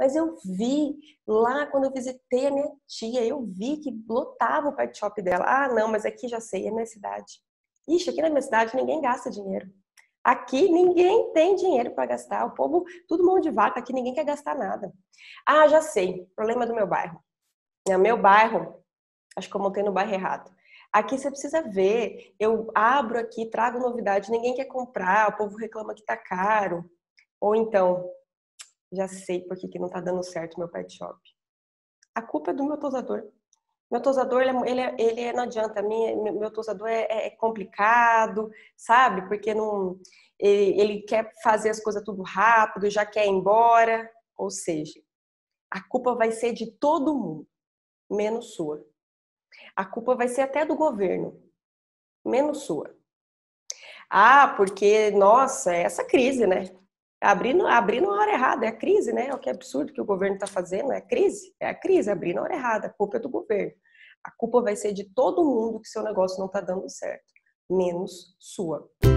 Mas eu vi lá quando eu visitei a minha tia, eu vi que lotava o pet shop dela. Ah, não, mas aqui já sei, é minha cidade. Ixi, aqui na minha cidade ninguém gasta dinheiro. Aqui ninguém tem dinheiro para gastar. O povo, tudo mão de vaca, aqui ninguém quer gastar nada. Ah, já sei, problema do meu bairro. é meu bairro, acho que eu montei no bairro errado. Aqui você precisa ver. Eu abro aqui, trago novidade, ninguém quer comprar, o povo reclama que tá caro. Ou então, já sei por que, que não está dando certo meu pet shop. A culpa é do meu tosador. Meu tosador, ele, é ele, é, é, não adianta, minha, meu tosador é, é, complicado, sabe? Porque não, ele, ele quer fazer as coisas tudo rápido, já quer ir embora. Ou seja, a culpa vai ser de todo mundo, menos sua. A culpa vai ser até do governo, menos sua. Ah, porque, nossa, essa crise, né? abrindo, abrindo na hora errada, é a crise, né? É o que é absurdo que o governo está fazendo, é a crise, é a crise, abrir na hora errada, a culpa é do governo. A culpa vai ser de todo mundo que seu negócio não está dando certo, menos sua.